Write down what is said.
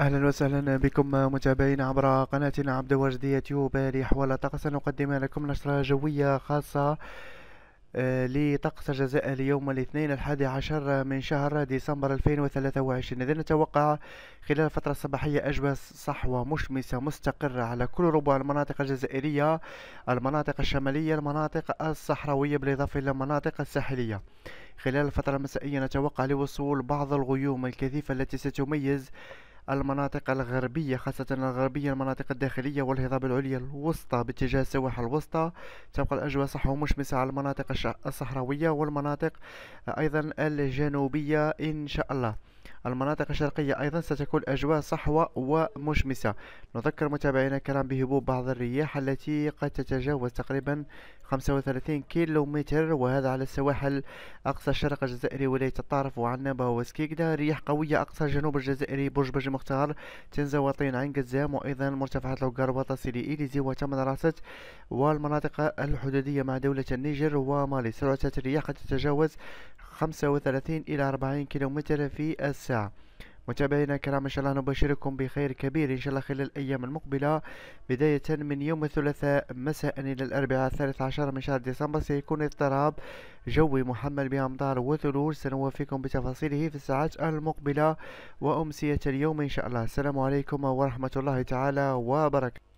اهلا وسهلا بكم متابعين عبر قناتنا عبد الوجد يوتيوب لحوالي طقس نقدم لكم نشرة جوية خاصة آه، لطقس الجزائر ليوم الاثنين الحادي عشر من شهر ديسمبر 2023 إذا نتوقع خلال الفترة الصباحية أجواء صحوة مشمسة مستقرة على كل ربع المناطق الجزائرية المناطق الشمالية المناطق الصحراوية بالإضافة إلى المناطق الساحلية خلال الفترة المسائية نتوقع لوصول بعض الغيوم الكثيفة التي ستميز المناطق الغربية خاصة الغربية المناطق الداخلية والهضاب العليا الوسطى باتجاه السواحل الوسطى تبقى الأجواء صح مشمسة على المناطق الصحراوية والمناطق أيضا الجنوبية إن شاء الله المناطق الشرقية أيضا ستكون أجواء صحوة ومشمسة نذكر متابعينا الكرام بهبوب بعض الرياح التي قد تتجاوز تقريبا 35 كيلو متر وهذا على السواحل أقصى الشرق الجزائري ولاية الطارف وعنابة وسكيكدا رياح قوية أقصى الجنوب الجزائري برج برج مختار تنزا وطين عين قزام وأيضا مرتفعات لوكارواطا سيدي إيليزي وتمن راست والمناطق الحدودية مع دولة النيجر ومالي سرعة الرياح قد تتجاوز 35 إلى 40 كيلومتر في الساعة متابعينا الكرام ان شاء الله نبشركم بخير كبير ان شاء الله خلال الايام المقبله بدايه من يوم الثلاثاء مساء الى الاربعاء الثالث عشر من شهر ديسمبر سيكون اضطراب جوي محمل بامطار وثلوج سنوافيكم بتفاصيله في الساعات المقبله وامسيه اليوم ان شاء الله السلام عليكم ورحمه الله تعالى وبركاته